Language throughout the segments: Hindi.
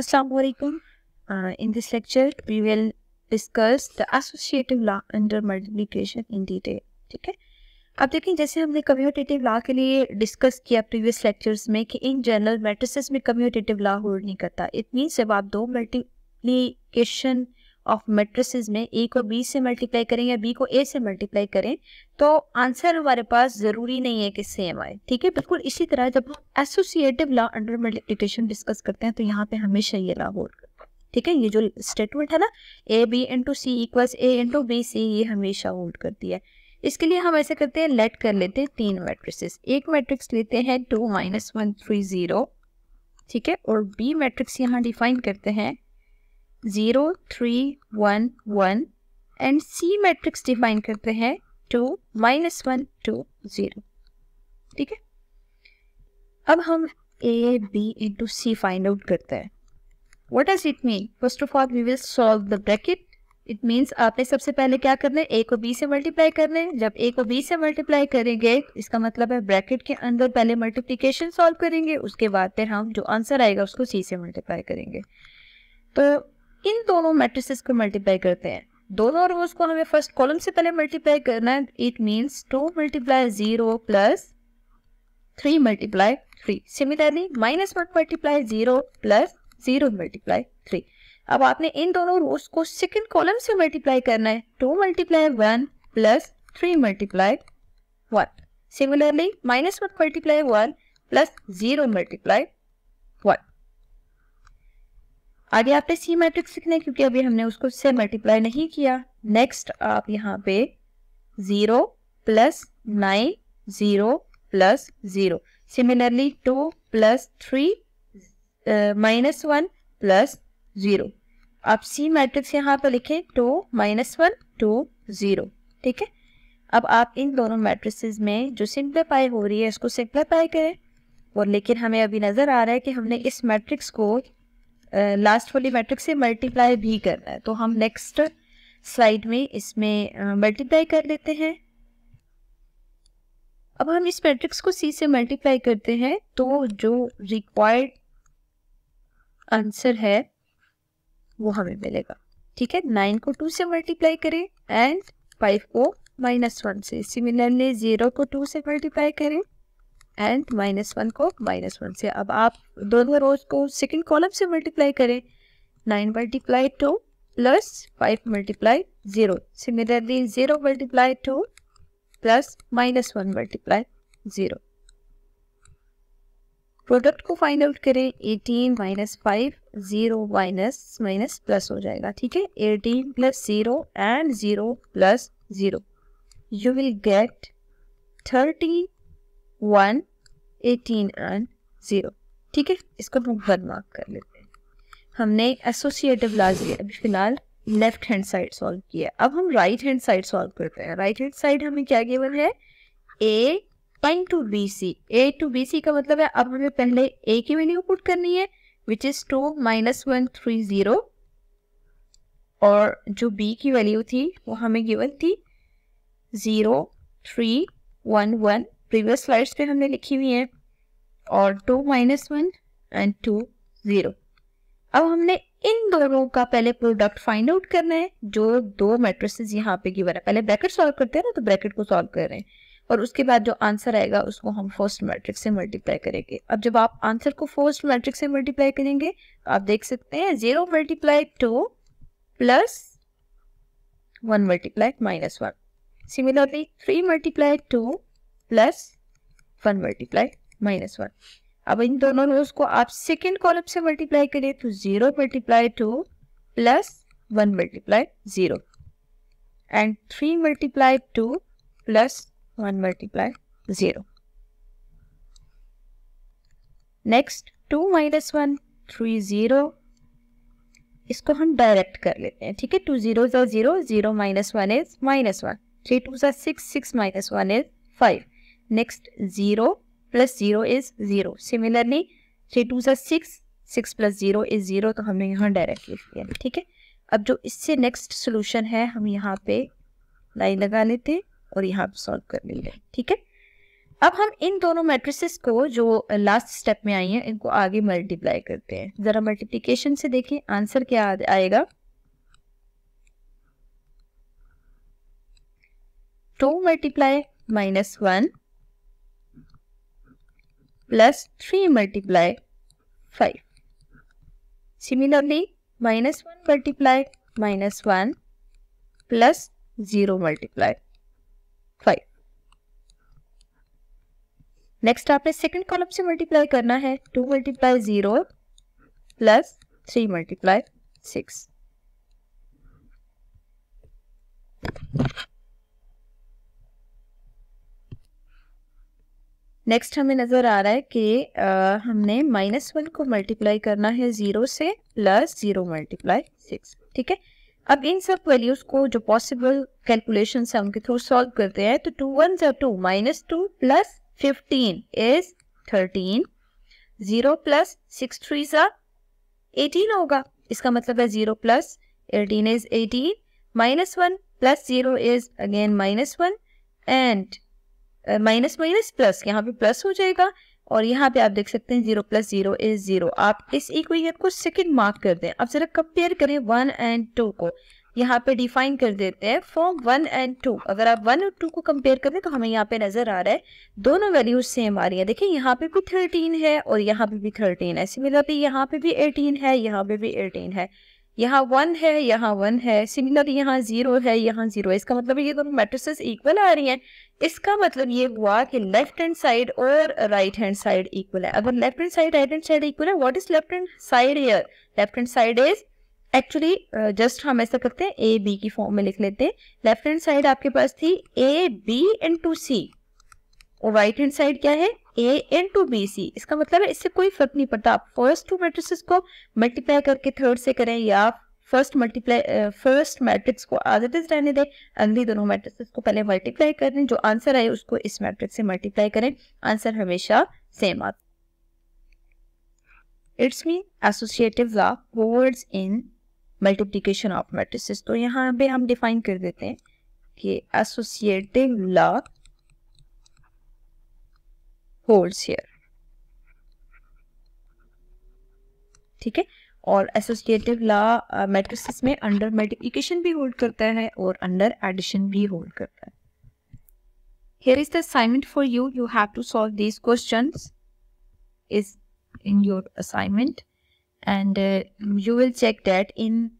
Assalamualaikum. Uh, in this lecture, we will discuss the associative law under multiplication in detail. ठीक है अब देखें जैसे हमने कम्यूटेटिव लॉ के लिए डिस्कस किया प्रीवियस लेक्चर्स में कि इन जनरल मैट्रिसेस में कम्यूटेटिव लॉ होल्ड नहीं करता इट मीन्स जब आप दो मल्टीप्लीकेशन ऑफ मेट्रिसेस में ए को बी से मल्टीप्लाई करें या बी को ए से मल्टीप्लाई करें तो आंसर हमारे पास जरूरी नहीं है कि सेम आए ठीक है बिल्कुल इसी तरह जब हम associative law under multiplication discuss करते हैं तो यहाँ पे हमेशा ये लॉ होल्ड ठीक है ये जो स्टेटमेंट है ना A B into C equals A into B C ये हमेशा होल्ड करती है इसके लिए हम ऐसे करते हैं लेट कर लेते हैं तीन मेट्रिस एक मैट्रिक्स लेते हैं two minus one three zero ठीक है और बी मैट्रिक्स यहाँ डिफाइन करते हैं zero three one one and C matrix define करते हैं two minus one two zero ठीक है अब हम A B into C find out करते हैं what does it mean first of all we will solve the bracket it means आपने सबसे पहले क्या करना है ए को बी से मल्टीप्लाई करना है जब ए को बी से मल्टीप्लाई करेंगे इसका मतलब है ब्रैकेट के अंदर पहले मल्टीप्लीकेशन सॉल्व करेंगे उसके बाद फिर हम जो आंसर आएगा उसको सी से मल्टीप्लाई करेंगे तो इन दोनों मैट्रिसेस को मल्टीप्लाई करते हैं दोनों रोज को हमें फर्स्ट कॉलम से पहले मल्टीप्लाई करना है it means two multiply zero plus three multiply three similarly minus one multiply zero plus zero multiply three अब आपने इन दोनों रोज को सेकेंड कॉलम से मल्टीप्लाई करना है two multiply one plus three multiply one similarly minus one multiply one plus zero multiply one आगे आपने सी मैट्रिक्स लिखना है क्योंकि अभी हमने उसको से मल्टीप्लाई नहीं किया नेक्स्ट आप यहाँ पे zero plus nine zero plus zero similarly two plus three minus one plus zero आप सी मैट्रिक्स यहाँ पे लिखें two minus one two zero ठीक है अब आप इन दोनों मैट्रिसेस में जो सिंप्लीफाई हो रही है इसको सिंप्लीफाई करें और लेकिन हमें अभी नज़र आ रहा है कि हमने इस मैट्रिक्स को लास्ट वाली मैट्रिक्स से मल्टीप्लाई भी करना है तो हम नेक्स्ट स्लाइड में इसमें मल्टीप्लाई कर लेते हैं अब हम इस मैट्रिक्स को सी से मल्टीप्लाई करते हैं तो जो रिक्वायर्ड आंसर है वो हमें मिलेगा ठीक है नाइन को टू से मल्टीप्लाई करें एंड फाइव को माइनस वन से सिमिलरली जीरो को टू से मल्टीप्लाई करें एंड माइनस वन को माइनस वन से अब आप दोनों रोज को सेकेंड कॉलम से मल्टीप्लाई करें nine multiply two plus five multiply zero similarly zero multiply two plus minus one multiply zero product को फाइंड आउट करें eighteen minus five zero minus minus plus हो जाएगा ठीक है eighteen plus zero and zero plus zero you will get thirty one eighteen and zero ठीक है इसको हम वन मार्क कर लेते हैं हमने एसोसिएटिव लाज लिया अभी फिलहाल लेफ्ट हैंड साइड सॉल्व किया अब हम राइट हैंड साइड सॉल्व करते हैं राइट हैंड साइड हमें क्या गिवन है ए पाइन to B C A to B C का मतलब है अब हमें पहले ए की वैल्यू पुट करनी है which is two minus one three zero और जो बी की वैल्यू थी वो हमें गिवन थी zero three one one previous slides पे हमने लिखी हुई है और two minus one and two zero अब हमने इन दोनों का पहले प्रोडक्ट फाइंड आउट करना है जो दो मैट्रिसेस यहाँ पे गिवन है पहले ब्रैकेट सॉल्व करते हैं ना तो ब्रैकेट को सॉल्व कर रहे हैं और उसके बाद जो आंसर आएगा उसको हम फर्स्ट मैट्रिक्स से मल्टीप्लाई करेंगे अब जब आप आंसर को फर्स्ट मैट्रिक्स से मल्टीप्लाई करेंगे तो आप देख सकते हैं zero multiply two plus one multiply minus one similarly three multiply two plus one multiply minus one अब इन दोनों में उसको आप सेकेंड कॉलम से मल्टीप्लाई करिए तो zero multiply two plus one multiply zero and three multiply two plus one multiply zero next two minus one three zero इसको हम डायरेक्ट कर लेते हैं ठीक है two zero zero zero minus one is minus one three two six six minus one is five next zero plus zero is zero similarly three two सा six six plus zero is zero तो हमने यहाँ लिख लिया ठीक है अब जो इससे नेक्स्ट सोल्यूशन है हम यहाँ पे लाइन लगा लेते और यहाँ पे सॉल्व कर लेंगे ठीक है अब हम इन दोनों मैट्रिसेस को जो लास्ट स्टेप में आई हैं इनको आगे मल्टीप्लाई करते हैं ज़रा मल्टीप्लीकेशन से देखें आंसर क्या आएगा two multiply minus one plus 3 multiply 5. Similarly, minus 1 multiply minus 1 plus 0 multiply 5. Next आपने सेकंड कॉलम से मल्टीप्लाई करना है two multiply zero plus three multiply six next हमें नज़र आ रहा है कि आ, हमने माइनस वन को मल्टीप्लाई करना है ज़ीरो से प्लस ज़ीरो मल्टीप्लाई सिक्स ठीक है अब इन सब वैल्यूज़ को जो पॉसिबल कैलकुलेशन है उनके थ्रू सॉल्व करते हैं तो टू वन ज़ा two minus two plus fifteen is thirteen zero plus six three सा एटीन होगा इसका मतलब है zero plus eighteen is eighteen minus one plus zero is again minus one and minus minus plus यहाँ पे प्लस हो जाएगा और यहाँ पे आप देख सकते हैं zero plus zero is zero आप इस इक्वेशन को सेकंड मार्क कर दें अब जरा कंपेयर करें वन एंड टू को यहाँ पे डिफाइन कर देते हैं फॉर्म वन एंड टू अगर आप वन और टू को कंपेयर करें तो हमें यहाँ पे नजर आ रहा है दोनों वैल्यूज सेम आ रही है देखिए यहाँ पे भी थर्टीन है और यहाँ पे भी थर्टीन है सिमिलरली यहाँ पे भी एटीन है यहाँ पे भी एटीन है यहाँ वन है यहाँ वन है सिमिलर यहाँ जीरो है यहाँ जीरो है इसका मतलब ये दोनों मैट्रिसेस इक्वल आ रही हैं इसका मतलब ये हुआ कि लेफ्ट हैंड साइड और राइट हैंड साइड इक्वल है अगर left hand side right hand side equal है what is left hand side here left hand side is actually just हम ऐसा करते हैं ए बी की फॉर्म में लिख लेते हैं लेफ्ट हैंड साइड आपके पास थी A B and to C और राइट हैंड साइड क्या है ए इन टू बी सी इसका मतलब है इससे कोई फर्क नहीं पड़ता आप फर्स्ट टू मेट्रिसेस को मल्टीप्लाई करके थर्ड से करें या फर्स्ट मल्टीप्लाई फर्स्ट मैट्रिक्स को आज इट इज रहने दें अगली दोनों मैट्रिक्स को पहले मल्टीप्लाई करें जो आंसर आए उसको इस मैट्रिक्स से मल्टीप्लाई करें आंसर हमेशा सेम आता it's mean associative law works in multiplication of matrices तो यहाँ पे हम डिफाइन कर देते हैं कि एसोसिएटिव लॉ होल्स हेयर ठीक है और एसोसिएटिव लॉ मेट्रिसिस में अंडर मल्टीप्लीकेशन भी होल्ड करता है और अंडर एडिशन भी होल्ड करता है here is the assignment for you you have to solve these question is in your assignment and you will check that in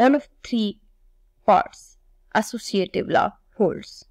all of three parts associative law holds